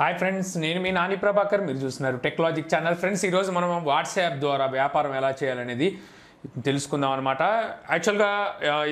hi friends నేను మీ నాని ప్రభాకర్ మీరు చూస్తున్నారు టెక్నాలజిక్ ఛానల్ ఫ్రెండ్స్ ఈరోజు మనం వాట్సాప్ ద్వారా వ్యాపారం ఎలా చేయాలనేది తెలుసుకుందాం అనమాట యాక్చువల్గా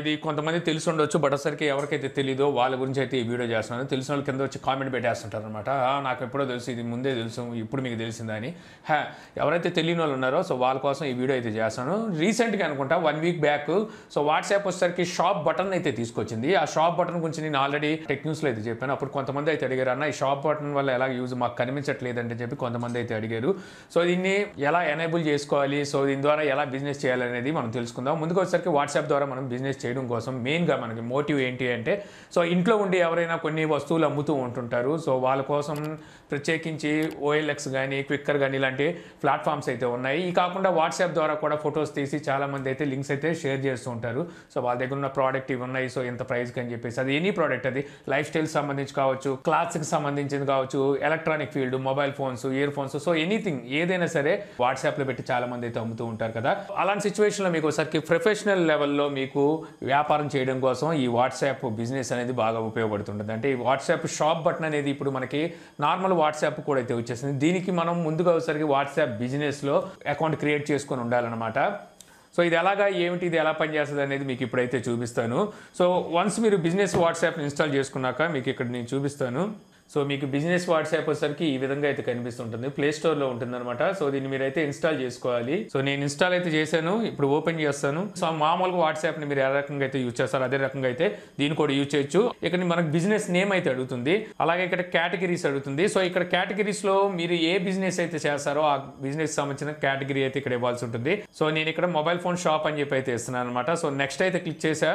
ఇది కొంతమంది తెలిసి ఉండొచ్చు బట్ అసరికి ఎవరికైతే తెలియదో వాళ్ళ గురించి అయితే ఈ వీడియో చేస్తున్నాను తెలిసిన వాళ్ళు కింద వచ్చి కామెంట్ పెట్టేస్తుంటారు అనమాట నాకు ఎప్పుడో తెలుసు ఇది ముందే తెలుసు ఇప్పుడు మీకు తెలిసిందని హ్యా ఎవరైతే తెలియని వాళ్ళు ఉన్నారో సో వాళ్ళ కోసం ఈ వీడియో అయితే చేస్తాను రీసెంట్గా అనుకుంటా one week back so WhatsApp వచ్చేసరికి షాప్ బటన్ అయితే తీసుకొచ్చింది ఆ షాప్ బటన్ గురించి నేను ఆల్రెడీ టెక్ న్యూస్లో అయితే చెప్పాను అప్పుడు కొంతమంది అయితే అడిగారు అన్న ఈ షాప్ బటన్ వల్ల ఎలా యూజ్ మాకు కనిపించట్లేదంటే చెప్పి కొంతమంది అయితే అడిగారు సో దీన్ని ఎలా ఎనేబుల్ చేసుకోవాలి సో దీని ద్వారా ఎలా బిజినెస్ చేయాలనేది అనేది మనం తెలుసుకుందాం ముందుకు వచ్చేసరికి వాట్సాప్ ద్వారా మనం బిజినెస్ చేయడం కోసం మెయిన్గా మనకి మోటివ్ ఏంటి అంటే సో ఇంట్లో ఉండి ఎవరైనా కొన్ని వస్తువులు అమ్ముతూ ఉంటుంటారు సో వాళ్ళ కోసం ప్రత్యేకించి ఓఎల్ఎక్స్ కానీ క్విక్కర్ కానీ ఇలాంటి ప్లాట్ఫామ్స్ అయితే ఉన్నాయి ఈ కాకుండా వాట్సాప్ ద్వారా కూడా ఫొటోస్ తీసి చాలామంది అయితే లింక్స్ అయితే షేర్ చేస్తూ ఉంటారు సో వాళ్ళ దగ్గర ఉన్న ప్రోడక్ట్ ఇవి ఉన్నాయి సో ఇంత ప్రైస్కి అని చెప్పేసి అది ఎనీ ప్రోడక్ట్ అది లైఫ్ స్టైల్ సంబంధించి కావచ్చు క్లాత్స్కి సంబంధించింది కావచ్చు electronic field mobile phones earphones so anything ఏదైనా సరే వాట్సాప్లో పెట్టి చాలామంది అయితే అమ్ముతూ ఉంటారు కదా అలాంటి సిచ్యువేషన్ జనరేషన్లో మీకు ఒకసారికి ప్రొఫెషనల్ లెవెల్లో మీకు వ్యాపారం చేయడం కోసం ఈ వాట్సాప్ బిజినెస్ అనేది బాగా ఉపయోగపడుతుంటుంది అంటే ఈ వాట్సాప్ షాప్ బటన్ అనేది ఇప్పుడు మనకి నార్మల్ వాట్సాప్ కూడా అయితే వచ్చేసింది దీనికి మనం ముందుగా ఒకసారికి వాట్సాప్ బిజినెస్లో అకౌంట్ క్రియేట్ చేసుకొని ఉండాలన్నమాట సో ఇది ఎలాగా ఏమిటి ఇది ఎలా పనిచేస్తుంది అనేది మీకు ఇప్పుడైతే చూపిస్తాను సో వన్స్ మీరు బిజినెస్ వాట్సాప్ని ఇన్స్టాల్ చేసుకున్నాక మీకు ఇక్కడ నేను చూపిస్తాను సో మీకు బిజినెస్ వాట్సాప్ వచ్చేసరికి ఈ విధంగా అయితే కనిపిస్తుంటుంది ప్లే స్టోర్ లో ఉంటుంది అనమాట సో దీన్ని మీరైతే ఇన్స్టాల్ చేసుకోవాలి సో నేను ఇన్స్టాల్ అయితే చేశాను ఇప్పుడు ఓపెన్ చేస్తాను సో మామూలుగా వాట్సాప్ ని మీరు ఏ రకంగా అయితే యూజ్ చేస్తారు అదే రకంగా అయితే దీన్ని కూడా యూజ్ చేయొచ్చు ఇక్కడ మనకు బిజినెస్ నేమ్ అయితే అడుగుతుంది అలాగే ఇక్కడ కేటగిరీస్ అడుగుతుంది సో ఇక్కడ కేటగిరీస్ లో మీరు ఏ బిజినెస్ అయితే చేస్తారో ఆ బిజినెస్ సంబంధించిన కేటగిరీ అయితే ఇక్కడ ఇవ్వాల్సి ఉంటుంది సో నేను ఇక్కడ మొబైల్ ఫోన్ షాప్ అని చెప్పి అయితే ఇస్తున్నాను అనమాట సో నెక్స్ట్ అయితే క్లిక్ చేశా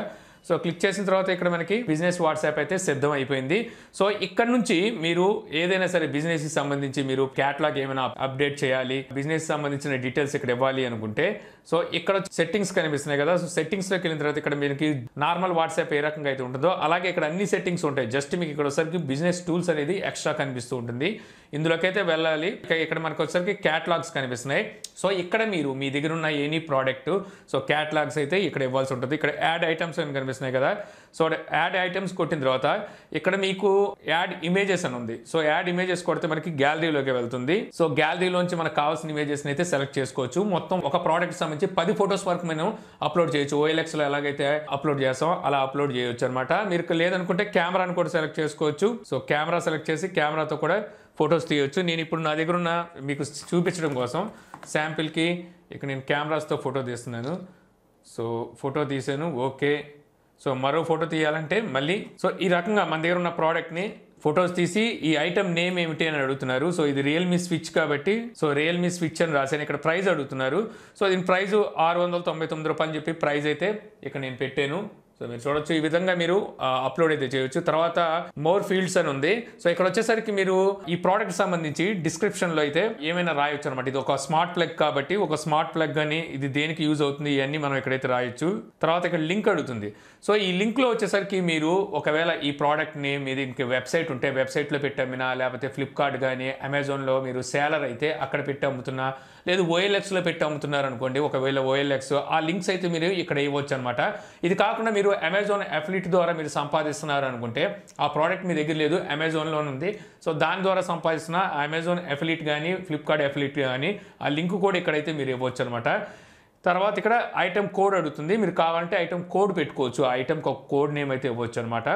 సో క్లిక్ చేసిన తర్వాత ఇక్కడ మనకి బిజినెస్ వాట్సాప్ అయితే సిద్ధం అయిపోయింది సో ఇక్కడ నుంచి మీరు ఏదైనా సరే బిజినెస్కి సంబంధించి మీరు క్యాట్లాగ్ ఏమైనా అప్డేట్ చేయాలి బిజినెస్ సంబంధించిన డీటెయిల్స్ ఇక్కడ ఇవ్వాలి అనుకుంటే సో ఇక్కడ సెట్టింగ్స్ కనిపిస్తున్నాయి కదా సో సెట్టింగ్స్లోకి వెళ్ళిన తర్వాత ఇక్కడ మీకు నార్మల్ వాట్సాప్ ఏ రకంగా అయితే ఉంటుందో అలాగే ఇక్కడ అన్ని సెట్టింగ్స్ ఉంటాయి జస్ట్ మీకు ఇక్కడ ఒకసారికి బిజినెస్ టూల్స్ అనేది ఎక్స్ట్రా కనిపిస్తూ ఉంటుంది ఇందులోకైతే వెళ్ళాలి ఇక్కడ మనకు వచ్చేసరికి క్యాటలాగ్స్ కనిపిస్తున్నాయి సో ఇక్కడ మీరు మీ దగ్గర ఉన్న ఎనీ ప్రోడక్ట్ సో క్యాటలాగ్స్ అయితే ఇక్కడ ఇవ్వాల్సి ఉంటుంది ఇక్కడ యాడ్ ఐటమ్స్ అని కనిపిస్తున్నాయి కదా సో యాడ్ ఐటమ్స్ కొట్టిన తర్వాత ఇక్కడ మీకు యాడ్ ఇమేజెస్ అని ఉంది సో యాడ్ ఇమేజెస్ కొడితే మనకి గ్యాలరీలోకి వెళ్తుంది సో గ్యాలరీలోంచి మనకు కావాల్సిన ఇమేజెస్ని అయితే సెలెక్ట్ చేసుకోవచ్చు మొత్తం ఒక ప్రోడక్ట్ సంబంధించి పది ఫొటోస్ వరకు మేము అప్లోడ్ చేయొచ్చు ఓఎల్ఎక్స్లో ఎలాగైతే అప్లోడ్ చేస్తాం అలా అప్లోడ్ చేయొచ్చు అనమాట మీరు లేదనుకుంటే కెమెరాని కూడా సెలెక్ట్ చేసుకోవచ్చు సో కెమెరా సెలెక్ట్ చేసి కెమెరాతో కూడా ఫొటోస్ తీయవచ్చు నేను ఇప్పుడు నా దగ్గర ఉన్న మీకు చూపించడం కోసం శాంపిల్కి ఇక్కడ నేను కెమెరాస్తో ఫోటో తీస్తున్నాను సో ఫోటో తీసాను ఓకే సో మరో ఫోటో తీయాలంటే మళ్ళీ సో ఈ రకంగా మన దగ్గర ఉన్న ప్రోడక్ట్ని ఫొటోస్ తీసి ఈ ఐటమ్ నేమ్ ఏమిటి అని అడుగుతున్నారు సో ఇది రియల్మీ స్విచ్ కాబట్టి సో రియల్మీ స్విచ్ అని రాశాను ఇక్కడ ప్రైజ్ అడుగుతున్నారు సో దీని ప్రైజ్ ఆరు వందల తొంభై తొమ్మిది రూపాయలు చెప్పి ప్రైజ్ అయితే ఇక్కడ నేను పెట్టాను సో మీరు చూడొచ్చు ఈ విధంగా మీరు అప్లోడ్ అయితే చేయొచ్చు తర్వాత మోర్ ఫీల్డ్స్ అని ఉంది సో ఇక్కడ వచ్చేసరికి మీరు ఈ ప్రోడక్ట్ సంబంధించి డిస్క్రిప్షన్లో అయితే ఏమైనా రాయొచ్చు అనమాట ఇది ఒక స్మార్ట్ ప్లగ్ కాబట్టి ఒక స్మార్ట్ ప్లగ్ అని ఇది దేనికి యూజ్ అవుతుంది ఇవన్నీ మనం ఇక్కడైతే రాయొచ్చు తర్వాత ఇక్కడ లింక్ అడుగుతుంది సో ఈ లింక్లో వచ్చేసరికి మీరు ఒకవేళ ఈ ప్రోడక్ట్ని మీరు ఇంక వెబ్సైట్ ఉంటే వెబ్సైట్లో పెట్టమ్మినా లేకపోతే ఫ్లిప్కార్ట్ కానీ అమెజాన్లో మీరు సేలర్ అయితే అక్కడ పెట్టి అమ్ముతున్నా లేదు ఓఎల్ఎక్స్లో పెట్టి అమ్ముతున్నారు అనుకోండి ఒకవేళ ఓఎల్ఎక్స్ ఆ లింక్స్ అయితే మీరు ఇక్కడ ఇవ్వచ్చు అనమాట ఇది కాకుండా మీరు అమెజాన్ అఫ్లిట్ ద్వారా మీరు సంపాదిస్తున్నారు అనుకుంటే ఆ ప్రోడక్ట్ మీ దగ్గర లేదు అమెజాన్లో ఉంది సో దాని ద్వారా సంపాదిస్తున్న అమెజాన్ అఫిలిట్ కానీ ఫ్లిప్కార్ట్ అఫ్లిట్ కానీ ఆ లింక్ కూడా ఇక్కడైతే మీరు ఇవ్వచ్చు అనమాట తర్వాత ఇక్కడ ఐటమ్ కోడ్ అడుగుతుంది మీరు కావాలంటే ఐటమ్ కోడ్ పెట్టుకోవచ్చు ఆ ఐటెంకి ఒక కోడ్ నేమ్ అయితే ఇవ్వచ్చు అనమాట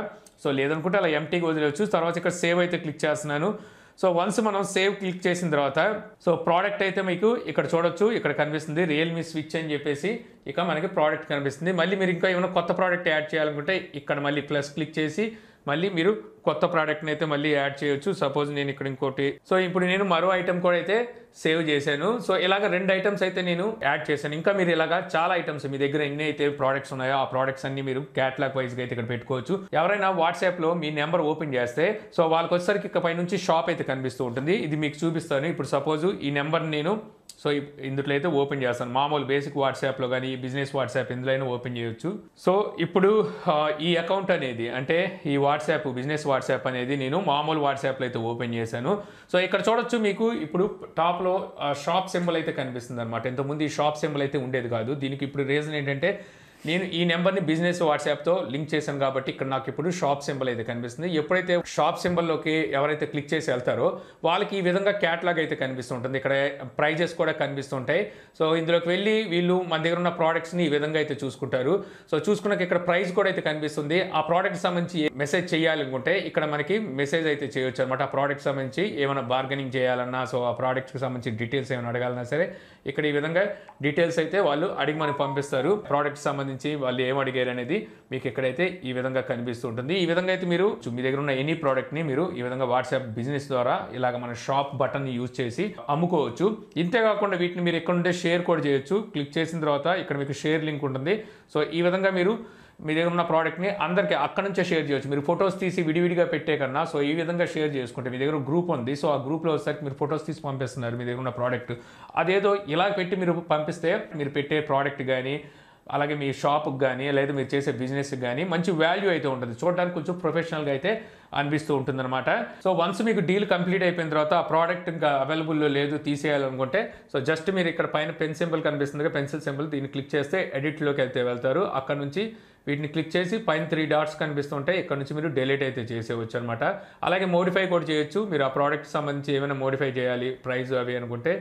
సో లేదనుకుంటే అలా ఎంటీకి వదిలేవచ్చు తర్వాత ఇక్కడ సేవ్ అయితే క్లిక్ చేస్తున్నాను సో వన్స్ మనం సేవ్ క్లిక్ చేసిన తర్వాత సో ప్రోడక్ట్ అయితే మీకు ఇక్కడ చూడొచ్చు ఇక్కడ కనిపిస్తుంది రియల్మీ స్విచ్ అని చెప్పేసి ఇక మనకి ప్రోడక్ట్ కనిపిస్తుంది మళ్ళీ మీరు ఇంకా ఏమైనా కొత్త ప్రోడక్ట్ యాడ్ చేయాలనుకుంటే ఇక్కడ మళ్ళీ ప్లస్ క్లిక్ చేసి మళ్ళీ మీరు కొత్త ప్రోడక్ట్ని అయితే మళ్ళీ యాడ్ చేయొచ్చు సపోజ్ నేను ఇక్కడ ఇంకోటి సో ఇప్పుడు నేను మరో ఐటమ్ కూడా అయితే సేవ్ చేశాను సో ఇలాగ రెండు ఐటమ్స్ అయితే నేను యాడ్ చేశాను ఇంకా మీరు ఇలాగ చాలా ఐటమ్స్ మీ దగ్గర ఎన్ని అయితే ప్రోడక్ట్స్ ఉన్నాయో ఆ ప్రోడక్ట్స్ అన్ని మీరు క్యాట్లాగ్ వైజ్గా అయితే ఇక్కడ పెట్టుకోవచ్చు ఎవరైనా వాట్సాప్లో మీ నెంబర్ ఓపెన్ చేస్తే సో వాళ్ళకి వచ్చేసరికి ఇకపై నుంచి షాప్ అయితే కనిపిస్తూ ఉంటుంది ఇది మీకు చూపిస్తాను ఇప్పుడు సపోజ్ ఈ నెంబర్ నేను సో ఇందులో అయితే ఓపెన్ చేస్తాను మామూలు బేసిక్ వాట్సాప్లో కానీ బిజినెస్ వాట్సాప్ ఇందులో ఓపెన్ చేయొచ్చు సో ఇప్పుడు ఈ అకౌంట్ అనేది అంటే ఈ వాట్సాప్ బిజినెస్ వాట్సాప్ అనేది నేను మామూలు వాట్సాప్లో అయితే ఓపెన్ చేశాను సో ఇక్కడ చూడొచ్చు మీకు ఇప్పుడు టాప్లో షాప్ సింబల్ అయితే కనిపిస్తుంది అనమాట ఇంతకుముందు ఈ షాప్ సింబల్ అయితే ఉండేది కాదు దీనికి ఇప్పుడు రీజన్ ఏంటంటే నేను ఈ నెంబర్ని బిజినెస్ వాట్సాప్తో లింక్ చేశాను కాబట్టి ఇక్కడ నాకు ఇప్పుడు షాప్ సింబల్ అయితే కనిపిస్తుంది ఎప్పుడైతే షాప్ సింబల్లోకి ఎవరైతే క్లిక్ చేసి వెళ్తారో వాళ్ళకి ఈ విధంగా క్యాట్లాగ్ అయితే కనిపిస్తుంటుంది ఇక్కడ ప్రైజెస్ కూడా కనిపిస్తుంటాయి సో ఇందులోకి వెళ్ళి వీళ్ళు మన దగ్గర ఉన్న ప్రోడక్ట్స్ని ఈ విధంగా అయితే చూసుకుంటారు సో చూసుకున్నాక ఇక్కడ ప్రైస్ కూడా అయితే కనిపిస్తుంది ఆ ప్రోడక్ట్ సంబంధించి మెసేజ్ చేయాలనుకుంటే ఇక్కడ మనకి మెసేజ్ అయితే చేయొచ్చు అనమాట ఆ ప్రోడక్ట్ సంబంధించి ఏమైనా బార్గెనింగ్ చేయాలన్నా సో ఆ ప్రోడక్ట్కి సంబంధించి డీటెయిల్స్ ఏమైనా అడగాలన్నా సరే ఇక్కడ ఈ విధంగా డీటెయిల్స్ అయితే వాళ్ళు అడిగి మనకి పంపిస్తారు ప్రోడక్ట్ సంబంధించి సంబంధించి వాళ్ళు ఏం అడిగారు అనేది మీకు ఎక్కడైతే ఈ విధంగా కనిపిస్తూ ఉంటుంది ఈ విధంగా అయితే మీరు మీ దగ్గర ఉన్న ఎనీ ప్రోడక్ట్ని మీరు ఈ విధంగా వాట్సాప్ బిజినెస్ ద్వారా ఇలాగ మన షాప్ బటన్ యూజ్ చేసి అమ్ముకోవచ్చు ఇంతేకాకుండా వీటిని మీరు ఎక్కడ ఉంటే షేర్ కూడా చేయొచ్చు క్లిక్ చేసిన తర్వాత ఇక్కడ మీకు షేర్ లింక్ ఉంటుంది సో ఈ విధంగా మీరు మీ దగ్గర ఉన్న ప్రోడక్ట్ని అందరికీ అక్కడ నుంచే షేర్ చేయొచ్చు మీరు ఫొటోస్ తీసి విడివిడిగా పెట్టే కన్నా సో ఈ విధంగా షేర్ చేసుకుంటే మీ దగ్గర గ్రూప్ ఉంది సో ఆ గ్రూప్లో వచ్చేసరికి మీరు ఫొటోస్ తీసి పంపిస్తున్నారు మీ దగ్గర ఉన్న ప్రోడక్ట్ అదేదో ఇలా పెట్టి మీరు పంపిస్తే మీరు పెట్టే ప్రోడక్ట్ కానీ అలాగే మీ షాప్కి కానీ లేదా మీరు చేసే బిజినెస్కి కానీ మంచి వాల్యూ అయితే ఉంటుంది చూడడానికి కొంచెం ప్రొఫెషనల్గా అయితే అనిపిస్తూ ఉంటుందన్నమాట సో వన్స్ మీకు డీల్ కంప్లీట్ అయిపోయిన తర్వాత ఆ ప్రోడక్ట్ ఇంకా అవైలబుల్లో లేదు తీసేయాలనుకుంటే సో జస్ట్ మీరు ఇక్కడ పైన పెన్ సింబల్ కనిపిస్తుంది పెన్సిల్ సింబల్ దీన్ని క్లిక్ చేస్తే ఎడిట్లోకి అయితే వెళ్తారు అక్కడ నుంచి వీటిని క్లిక్ చేసి పైన త్రీ డాట్స్ కనిపిస్తుంటే ఇక్కడ నుంచి మీరు డెలీట్ అయితే చేసేవచ్చు అనమాట అలాగే మోడిఫై కూడా చేయొచ్చు మీరు ఆ ప్రోడక్ట్ సంబంధించి ఏమైనా మోడిఫై చేయాలి ప్రైస్ అవి అనుకుంటే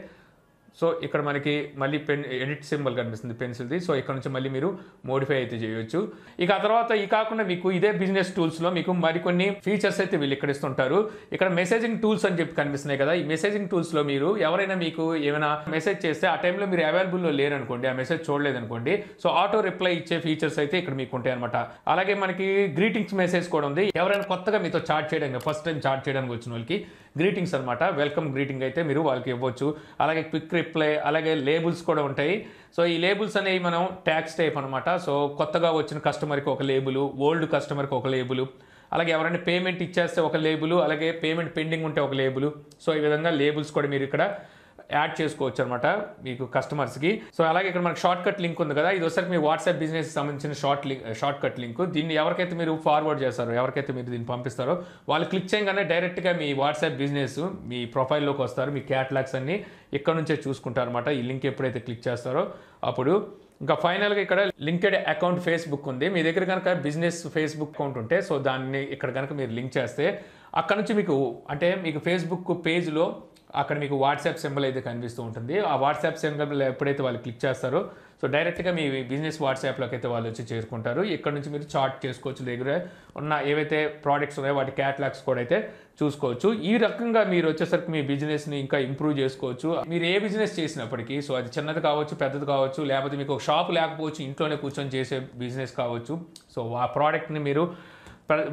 సో ఇక్కడ మనకి మళ్ళీ పెన్ ఎడిట్ సింబల్ కనిపిస్తుంది పెన్సిల్ది సో ఇక్కడ నుంచి మళ్ళీ మీరు మోడిఫై అయితే చేయొచ్చు ఇక ఆ తర్వాత ఈ కాకుండా మీకు ఇదే బిజినెస్ టూల్స్లో మీకు మరికొన్ని ఫీచర్స్ అయితే వీళ్ళు ఇక్కడ ఇస్తుంటారు ఇక్కడ మెసేజింగ్ టూల్స్ అని చెప్పి కనిపిస్తున్నాయి కదా ఈ మెసేజింగ్ టూల్స్లో మీరు ఎవరైనా మీకు ఏమైనా మెసేజ్ చేస్తే ఆ టైంలో మీరు అవైలబుల్లో లేరనుకోండి ఆ మెసేజ్ చూడలేదు అనుకోండి సో ఆటో రిప్లై ఇచ్చే ఫీచర్స్ అయితే ఇక్కడ మీకు ఉంటాయి అనమాట అలాగే మనకి గ్రీటింగ్స్ మెసేజ్ కూడా ఉంది ఎవరైనా కొత్తగా మీతో చాట్ చేయడానికి ఫస్ట్ టైం చాట్ చేయడానికి వచ్చిన వాళ్ళకి గ్రీటింగ్స్ అనమాట వెల్కమ్ గ్రీటింగ్ అయితే మీరు వాళ్ళకి ఇవ్వచ్చు అలాగే క్విక్ రిప్లై అలాగే లేబుల్స్ కూడా ఉంటాయి సో ఈ లేబుల్స్ అనేవి మనం ట్యాక్స్ టైప్ అనమాట సో కొత్తగా వచ్చిన కస్టమర్కి ఒక లేబులు ఓల్డ్ కస్టమర్కి ఒక లేబులు అలాగే ఎవరైనా పేమెంట్ ఇచ్చేస్తే ఒక లేబులు అలాగే పేమెంట్ పెండింగ్ ఉంటే ఒక లేబులు సో ఈ విధంగా లేబుల్స్ కూడా మీరు ఇక్కడ యాడ్ చేసుకోవచ్చు అనమాట మీకు కస్టమర్స్కి సో అలాగే ఇక్కడ మనకు షార్ట్ కట్ లింక్ ఉంది కదా ఇది ఒకసారి మీ వాట్సాప్ బిజినెస్ సంబంధించిన short link shortcut link దీన్ని ఎవరికైతే మీరు ఫార్వర్డ్ చేస్తారో ఎవరికైతే మీరు దీన్ని పంపిస్తారో వాళ్ళు క్లిక్ చేయగానే డైరెక్ట్గా మీ వాట్సాప్ బిజినెస్ మీ ప్రొఫైల్లోకి వస్తారు మీ క్యాటలాగ్స్ అన్ని ఇక్కడ నుంచే చూసుకుంటారు అనమాట ఈ లింక్ ఎప్పుడైతే క్లిక్ చేస్తారో అప్పుడు ఇంకా ఫైనల్గా ఇక్కడ లింక్డ్ అకౌంట్ ఫేస్బుక్ ఉంది మీ దగ్గర కనుక బిజినెస్ ఫేస్బుక్ అకౌంట్ ఉంటే సో దాన్ని ఇక్కడ కనుక మీరు లింక్ చేస్తే అక్కడ నుంచి మీకు అంటే మీకు ఫేస్బుక్ పేజ్లో అక్కడ మీకు వాట్సాప్ సింబల్ అయితే కనిపిస్తూ ఉంటుంది ఆ వాట్సాప్ సింబల్ ఎప్పుడైతే వాళ్ళు క్లిక్ చేస్తారో సో డైరెక్ట్గా మీ బిజినెస్ వాట్సాప్లోకి అయితే వాళ్ళు వచ్చి చేరుకుంటారు ఇక్కడ నుంచి మీరు చార్ట్ చేసుకోవచ్చు దగ్గర ఉన్న ఏవైతే ప్రోడక్ట్స్ ఉన్నాయో వాటి క్యాటలాగ్స్ కూడా అయితే చూసుకోవచ్చు ఈ రకంగా మీరు వచ్చేసరికి మీ బిజినెస్ని ఇంకా ఇంప్రూవ్ చేసుకోవచ్చు మీరు ఏ బిజినెస్ చేసినప్పటికీ సో అది చిన్నది కావచ్చు పెద్దది కావచ్చు లేకపోతే మీకు ఒక షాప్ లేకపోవచ్చు ఇంట్లోనే కూర్చొని చేసే బిజినెస్ కావచ్చు సో ఆ ప్రోడక్ట్ని మీరు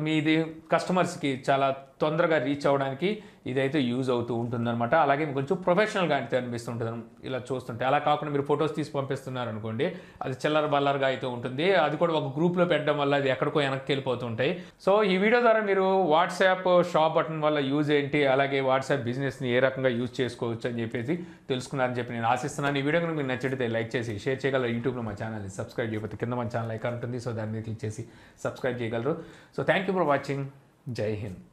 మీది కస్టమర్స్కి చాలా తొందరగా రీచ్ అవ్వడానికి ఇదైతే యూజ్ అవుతూ ఉంటుందన్నమాట అలాగే కొంచెం ప్రొఫెషనల్గా అయితే అనిపిస్తుంటుంది ఇలా చూస్తుంటే అలా కాకుండా మీరు ఫొటోస్ తీసి పంపిస్తున్నారు అనుకోండి అది చిల్లర బల్లర్గా అయితే ఉంటుంది అది కూడా ఒక గ్రూప్లో పెట్టడం వల్ల అది ఎక్కడికో వెనక్కి వెళ్ళిపోతుంటాయి సో ఈ వీడియో ద్వారా మీరు వాట్సాప్ షాప్ బటన్ వల్ల యూజ్ ఏంటి అలాగే వాట్సాప్ బిజినెస్ని ఏ రకంగా యూజ్ చేసుకోవచ్చు అని చెప్పేసి తెలుసుకున్నారని చెప్పి నేను ఆశిస్తున్నాను ఈ వీడియో కనుక మీకు నచ్చితే లైక్ చేసి షేర్ చేయగలరు యూట్యూబ్లో మా ఛానల్ని సబ్స్క్రైబ్ చేయకపోతే కింద మా ఛానల్ ఐకాన్ ఉంటుంది సో దాన్ని క్లిక్ చేసి సబ్స్క్రైబ్ చేయగలరు so thank you for watching జై హింద్